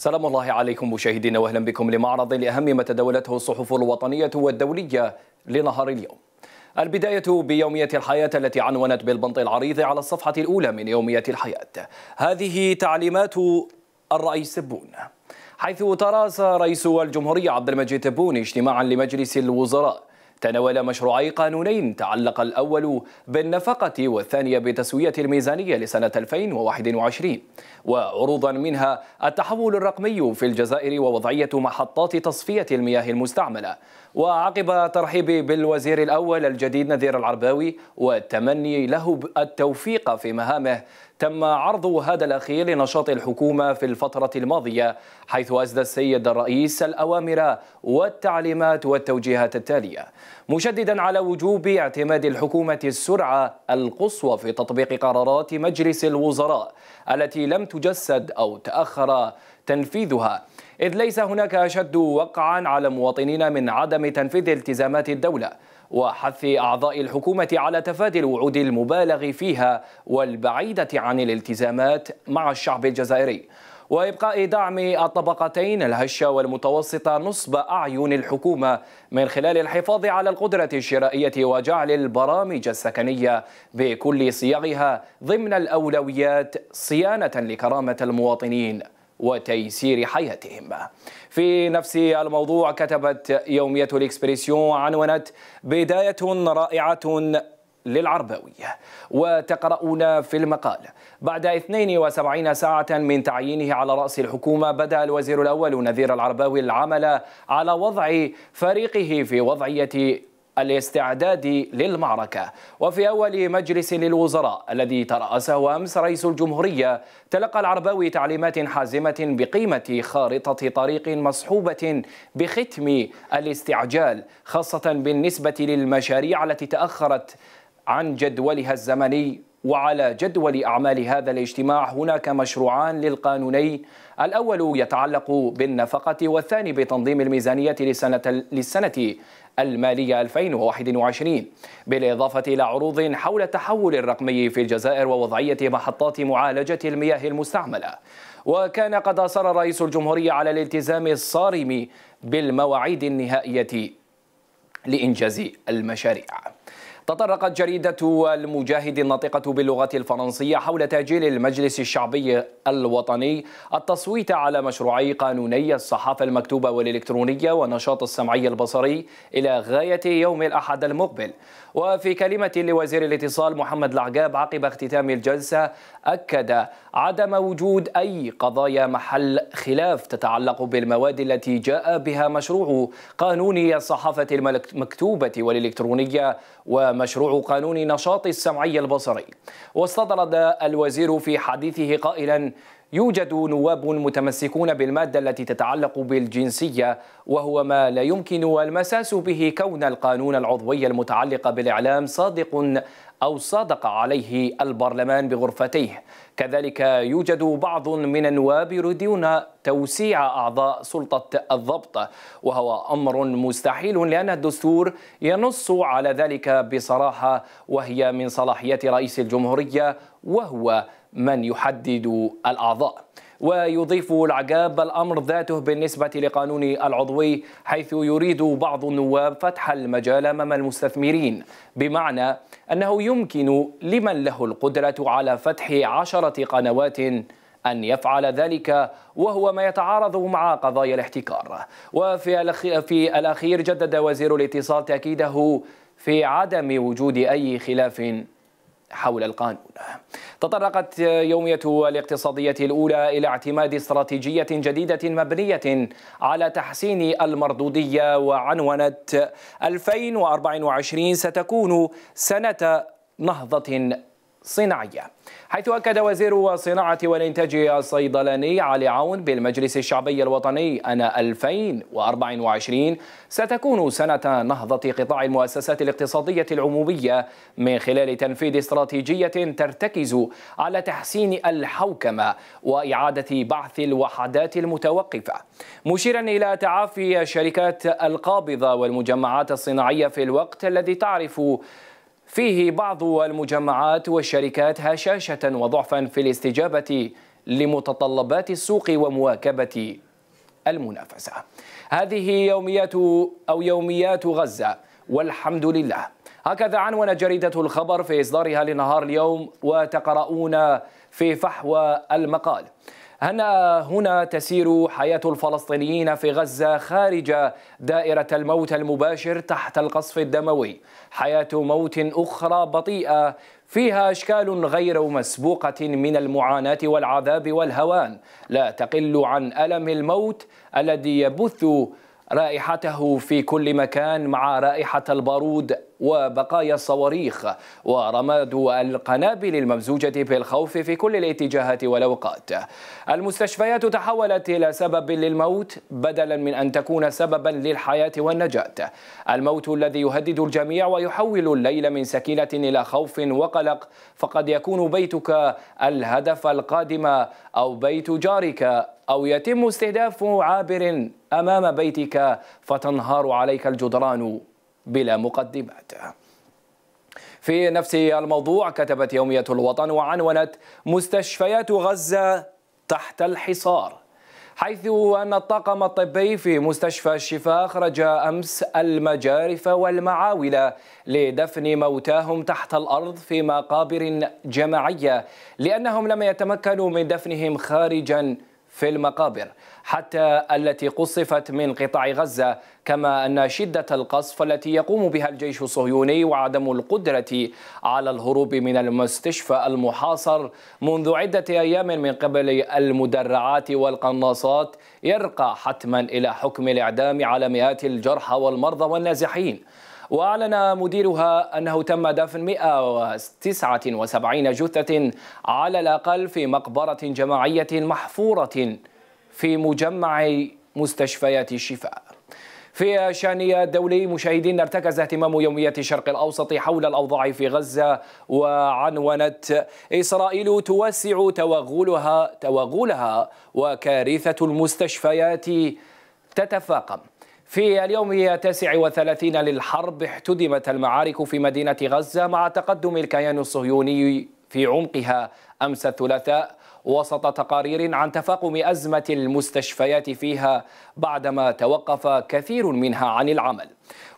سلام الله عليكم مشاهدينا واهلا بكم لمعرض لاهم ما تداولته الصحف الوطنيه والدوليه لنهار اليوم. البداية بيومية الحياة التي عنونت بالبنط العريض على الصفحة الأولى من يومية الحياة هذه تعليمات الرئيس تبون حيث تراس رئيس الجمهورية عبد المجيد تبون اجتماعا لمجلس الوزراء تناول مشروعي قانونين تعلق الأول بالنفقة والثاني بتسوية الميزانية لسنة 2021 وعروضا منها التحول الرقمي في الجزائر ووضعية محطات تصفية المياه المستعملة وعقب ترحيب بالوزير الأول الجديد نذير العرباوي والتمني له التوفيق في مهامه تم عرض هذا الأخير لنشاط الحكومة في الفترة الماضية حيث أسدى السيد الرئيس الأوامر والتعليمات والتوجيهات التالية مشددا على وجوب اعتماد الحكومة السرعة القصوى في تطبيق قرارات مجلس الوزراء التي لم تجسد أو تأخر تنفيذها إذ ليس هناك أشد وقعا على مواطنين من عدم تنفيذ التزامات الدولة وحث أعضاء الحكومة على تفادي الوعود المبالغ فيها والبعيدة عن الالتزامات مع الشعب الجزائري وإبقاء دعم الطبقتين الهشة والمتوسطة نصب أعين الحكومة من خلال الحفاظ على القدرة الشرائية وجعل البرامج السكنية بكل صيغها ضمن الأولويات صيانة لكرامة المواطنين وتيسير حياتهم في نفس الموضوع كتبت يومية الإكسبريسيون عنونت بداية رائعة للعربوية وتقرؤون في المقال بعد 72 ساعة من تعيينه على رأس الحكومة بدأ الوزير الأول نذير العرباوي العمل على وضع فريقه في وضعية الاستعداد للمعركة وفي أول مجلس للوزراء الذي ترأسه أمس رئيس الجمهورية تلقى العرباوي تعليمات حازمة بقيمة خارطة طريق مصحوبة بختم الاستعجال خاصة بالنسبة للمشاريع التي تأخرت عن جدولها الزمني وعلى جدول أعمال هذا الاجتماع هناك مشروعان للقانوني الأول يتعلق بالنفقة والثاني بتنظيم الميزانية لسنة, للسنة المالية 2021 بالإضافة إلى عروض حول التحول الرقمي في الجزائر ووضعية محطات معالجة المياه المستعملة وكان قد أصر رئيس الجمهورية على الالتزام الصارم بالمواعيد النهائية لإنجاز المشاريع تطرقت جريدة المجاهد الناطقة باللغة الفرنسية حول تأجيل المجلس الشعبي الوطني التصويت على مشروعي قانوني الصحافة المكتوبة والإلكترونية والنشاط السمعي البصري إلى غاية يوم الأحد المقبل وفي كلمة لوزير الاتصال محمد العقاب عقب اختتام الجلسة أكد عدم وجود أي قضايا محل خلاف تتعلق بالمواد التي جاء بها مشروع قانوني الصحافة المكتوبة والإلكترونية ومشروع قانون نشاط السمعي البصري واستطرد الوزير في حديثه قائلا يوجد نواب متمسكون بالمادة التي تتعلق بالجنسية وهو ما لا يمكن المساس به كون القانون العضوي المتعلق بالإعلام صادق أو صادق عليه البرلمان بغرفتيه كذلك يوجد بعض من النواب يريدون توسيع أعضاء سلطة الضبط وهو أمر مستحيل لأن الدستور ينص على ذلك بصراحة وهي من صلاحيات رئيس الجمهورية وهو من يحدد الأعضاء ويضيف العجاب الأمر ذاته بالنسبة لقانون العضوي حيث يريد بعض النواب فتح المجال أمام المستثمرين بمعنى أنه يمكن لمن له القدرة على فتح عشرة قنوات أن يفعل ذلك وهو ما يتعارض مع قضايا الاحتكار وفي في الأخير جدد وزير الاتصال تأكيده في عدم وجود أي خلاف حول القانون تطرقت يومية الاقتصادية الأولى إلى اعتماد استراتيجية جديدة مبنية على تحسين المردودية وعنونت 2024 ستكون سنة نهضة صناعية حيث أكد وزير الصناعة والإنتاج الصيدلاني علي عون بالمجلس الشعبي الوطني أن 2024 ستكون سنة نهضة قطاع المؤسسات الاقتصادية العمومية من خلال تنفيذ استراتيجية ترتكز على تحسين الحوكمة وإعادة بعث الوحدات المتوقفة مشيرا إلى تعافي الشركات القابضة والمجمعات الصناعية في الوقت الذي تعرف فيه بعض المجمعات والشركات هشاشة وضعفا في الاستجابة لمتطلبات السوق ومواكبة المنافسة هذه يوميات أو يوميات غزة والحمد لله هكذا عنونت جريدة الخبر في إصدارها لنهار اليوم وتقرؤون في فحوى المقال أن هنا تسير حياة الفلسطينيين في غزة خارج دائرة الموت المباشر تحت القصف الدموي حياة موت أخرى بطيئة فيها أشكال غير مسبوقة من المعاناة والعذاب والهوان لا تقل عن ألم الموت الذي يبث رائحته في كل مكان مع رائحة البارود وبقايا الصواريخ ورماد القنابل الممزوجة بالخوف في كل الاتجاهات والأوقات المستشفيات تحولت إلى سبب للموت بدلا من أن تكون سببا للحياة والنجاة الموت الذي يهدد الجميع ويحول الليل من سكينة إلى خوف وقلق فقد يكون بيتك الهدف القادم أو بيت جارك أو يتم استهداف عابر أمام بيتك فتنهار عليك الجدران بلا مقدمات في نفس الموضوع كتبت يومية الوطن وعنونت مستشفيات غزة تحت الحصار حيث أن الطاقم الطبي في مستشفى الشفاء أخرج أمس المجارف والمعاول لدفن موتاهم تحت الأرض في مقابر جماعية لأنهم لم يتمكنوا من دفنهم خارجا في المقابر حتى التي قصفت من قطاع غزة كما أن شدة القصف التي يقوم بها الجيش الصهيوني وعدم القدرة على الهروب من المستشفى المحاصر منذ عدة أيام من قبل المدرعات والقناصات يرقى حتما إلى حكم الإعدام على مئات الجرحى والمرضى والنازحين وأعلن مديرها أنه تم دفن 179 جثة على الأقل في مقبرة جماعية محفورة في مجمع مستشفيات الشفاء في شانية الدولي مشاهدين ارتكز اهتمام يومية الشرق الأوسط حول الأوضاع في غزة وعنونت إسرائيل توسع توغلها, توغلها وكارثة المستشفيات تتفاقم في اليوم التاسع والثلاثين للحرب احتدمت المعارك في مدينة غزة مع تقدم الكيان الصهيوني في عمقها أمس الثلاثاء وسط تقارير عن تفاقم أزمة المستشفيات فيها بعدما توقف كثير منها عن العمل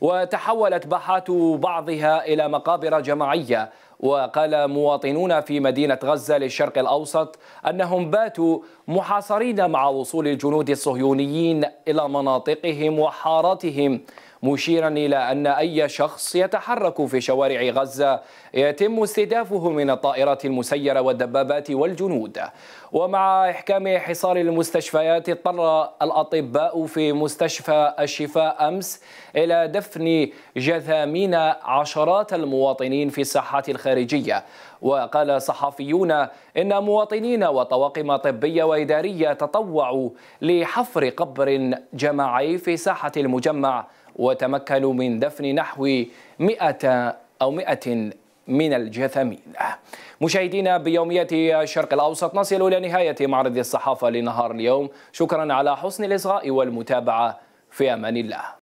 وتحولت باحات بعضها إلى مقابر جماعية وقال مواطنون في مدينة غزة للشرق الأوسط أنهم باتوا محاصرين مع وصول الجنود الصهيونيين إلى مناطقهم وحاراتهم مشيرا إلى أن أي شخص يتحرك في شوارع غزة يتم استهدافه من الطائرات المسيرة والدبابات والجنود ومع إحكام حصار المستشفيات اضطر الأطباء في مستشفى الشفاء أمس إلى دفن جثامين عشرات المواطنين في الساحات الخارجية وقال صحفيون إن مواطنين وطواقم طبية وإدارية تطوعوا لحفر قبر جماعي في ساحة المجمع وتمكنوا من دفن نحو 100 أو 100 من الجثمين مشاهدينا بيومية الشرق الأوسط نصل إلى نهاية معرض الصحافة لنهار اليوم شكرا على حسن الإصغاء والمتابعة في أمان الله